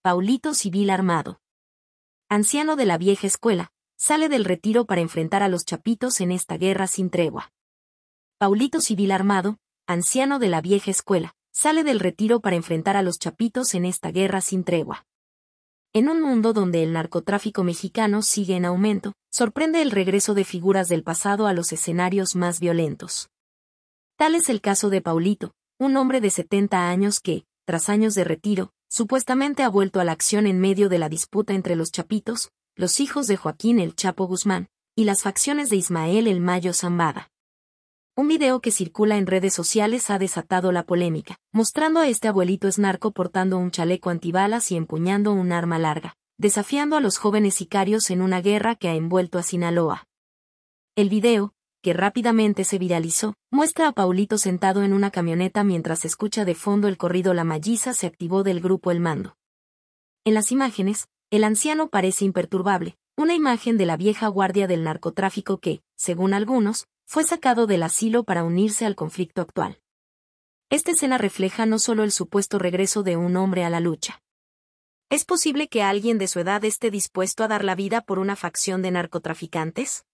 Paulito Civil Armado. Anciano de la vieja escuela, sale del retiro para enfrentar a los chapitos en esta guerra sin tregua. Paulito Civil Armado, anciano de la vieja escuela, sale del retiro para enfrentar a los chapitos en esta guerra sin tregua. En un mundo donde el narcotráfico mexicano sigue en aumento, sorprende el regreso de figuras del pasado a los escenarios más violentos. Tal es el caso de Paulito, un hombre de 70 años que, tras años de retiro, supuestamente ha vuelto a la acción en medio de la disputa entre los Chapitos, los hijos de Joaquín el Chapo Guzmán, y las facciones de Ismael el Mayo Zambada. Un video que circula en redes sociales ha desatado la polémica, mostrando a este abuelito esnarco portando un chaleco antibalas y empuñando un arma larga, desafiando a los jóvenes sicarios en una guerra que ha envuelto a Sinaloa. El video, rápidamente se viralizó, muestra a Paulito sentado en una camioneta mientras escucha de fondo el corrido La Malliza se activó del grupo El Mando. En las imágenes, el anciano parece imperturbable, una imagen de la vieja guardia del narcotráfico que, según algunos, fue sacado del asilo para unirse al conflicto actual. Esta escena refleja no solo el supuesto regreso de un hombre a la lucha. ¿Es posible que alguien de su edad esté dispuesto a dar la vida por una facción de narcotraficantes?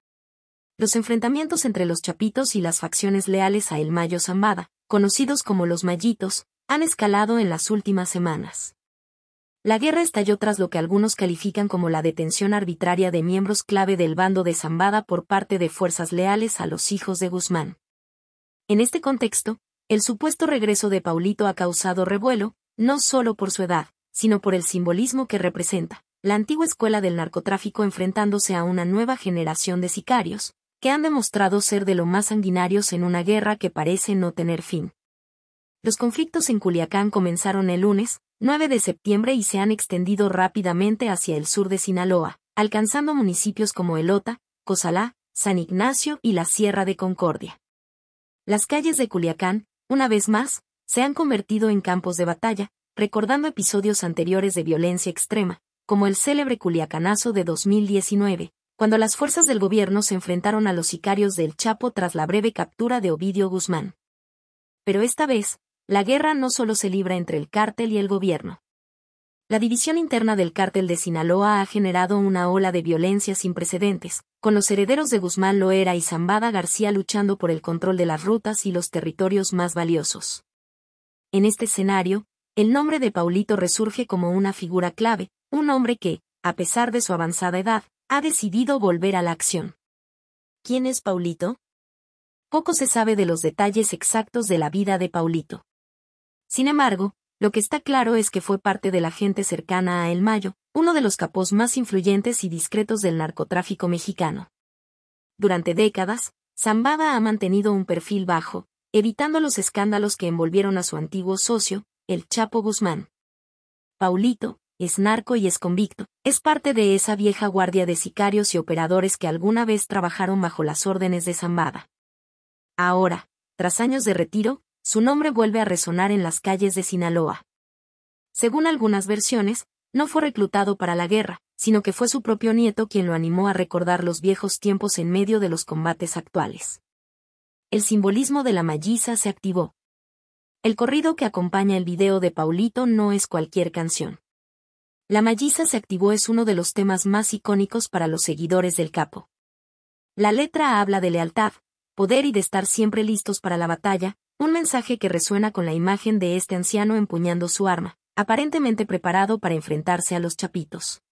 Los enfrentamientos entre los chapitos y las facciones leales a El Mayo Zambada, conocidos como los Mayitos, han escalado en las últimas semanas. La guerra estalló tras lo que algunos califican como la detención arbitraria de miembros clave del bando de Zambada por parte de fuerzas leales a los hijos de Guzmán. En este contexto, el supuesto regreso de Paulito ha causado revuelo, no solo por su edad, sino por el simbolismo que representa, la antigua escuela del narcotráfico enfrentándose a una nueva generación de sicarios, que han demostrado ser de lo más sanguinarios en una guerra que parece no tener fin. Los conflictos en Culiacán comenzaron el lunes, 9 de septiembre y se han extendido rápidamente hacia el sur de Sinaloa, alcanzando municipios como Elota, Cosalá, San Ignacio y la Sierra de Concordia. Las calles de Culiacán, una vez más, se han convertido en campos de batalla, recordando episodios anteriores de violencia extrema, como el célebre Culiacanazo de 2019, cuando las fuerzas del gobierno se enfrentaron a los sicarios del Chapo tras la breve captura de Ovidio Guzmán. Pero esta vez, la guerra no solo se libra entre el cártel y el gobierno. La división interna del cártel de Sinaloa ha generado una ola de violencia sin precedentes, con los herederos de Guzmán Loera y Zambada García luchando por el control de las rutas y los territorios más valiosos. En este escenario, el nombre de Paulito resurge como una figura clave, un hombre que, a pesar de su avanzada edad, ha decidido volver a la acción. ¿Quién es Paulito? Poco se sabe de los detalles exactos de la vida de Paulito. Sin embargo, lo que está claro es que fue parte de la gente cercana a El Mayo, uno de los capos más influyentes y discretos del narcotráfico mexicano. Durante décadas, Zambada ha mantenido un perfil bajo, evitando los escándalos que envolvieron a su antiguo socio, el Chapo Guzmán. Paulito, es narco y es convicto, es parte de esa vieja guardia de sicarios y operadores que alguna vez trabajaron bajo las órdenes de Zambada. Ahora, tras años de retiro, su nombre vuelve a resonar en las calles de Sinaloa. Según algunas versiones, no fue reclutado para la guerra, sino que fue su propio nieto quien lo animó a recordar los viejos tiempos en medio de los combates actuales. El simbolismo de la malliza se activó. El corrido que acompaña el video de Paulito no es cualquier canción. La Malliza se activó es uno de los temas más icónicos para los seguidores del capo. La letra habla de lealtad, poder y de estar siempre listos para la batalla, un mensaje que resuena con la imagen de este anciano empuñando su arma, aparentemente preparado para enfrentarse a los chapitos.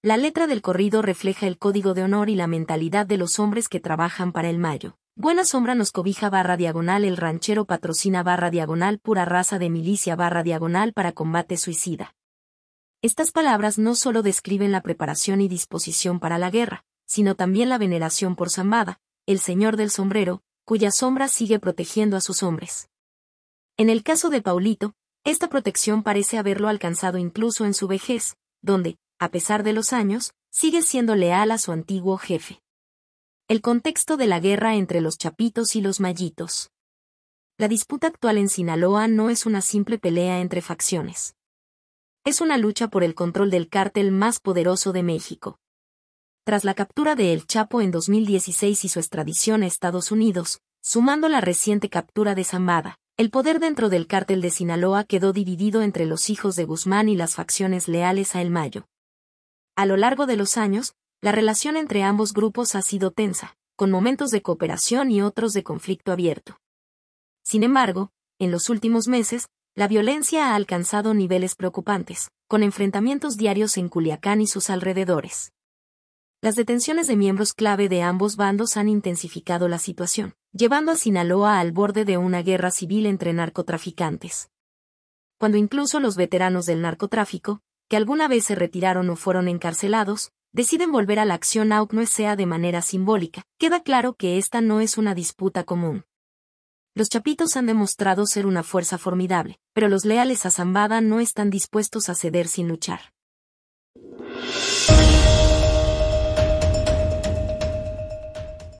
La letra del corrido refleja el código de honor y la mentalidad de los hombres que trabajan para el Mayo. Buena sombra nos cobija barra diagonal el ranchero patrocina barra diagonal pura raza de milicia barra diagonal para combate suicida. Estas palabras no solo describen la preparación y disposición para la guerra, sino también la veneración por Zambada, el señor del sombrero, cuya sombra sigue protegiendo a sus hombres. En el caso de Paulito, esta protección parece haberlo alcanzado incluso en su vejez, donde, a pesar de los años, sigue siendo leal a su antiguo jefe. El contexto de la guerra entre los chapitos y los mallitos La disputa actual en Sinaloa no es una simple pelea entre facciones es una lucha por el control del cártel más poderoso de México. Tras la captura de El Chapo en 2016 y su extradición a Estados Unidos, sumando la reciente captura de Zambada, el poder dentro del cártel de Sinaloa quedó dividido entre los hijos de Guzmán y las facciones leales a El Mayo. A lo largo de los años, la relación entre ambos grupos ha sido tensa, con momentos de cooperación y otros de conflicto abierto. Sin embargo, en los últimos meses, la violencia ha alcanzado niveles preocupantes, con enfrentamientos diarios en Culiacán y sus alrededores. Las detenciones de miembros clave de ambos bandos han intensificado la situación, llevando a Sinaloa al borde de una guerra civil entre narcotraficantes. Cuando incluso los veteranos del narcotráfico, que alguna vez se retiraron o fueron encarcelados, deciden volver a la acción aunque no sea de manera simbólica, queda claro que esta no es una disputa común, los chapitos han demostrado ser una fuerza formidable, pero los leales a Zambada no están dispuestos a ceder sin luchar.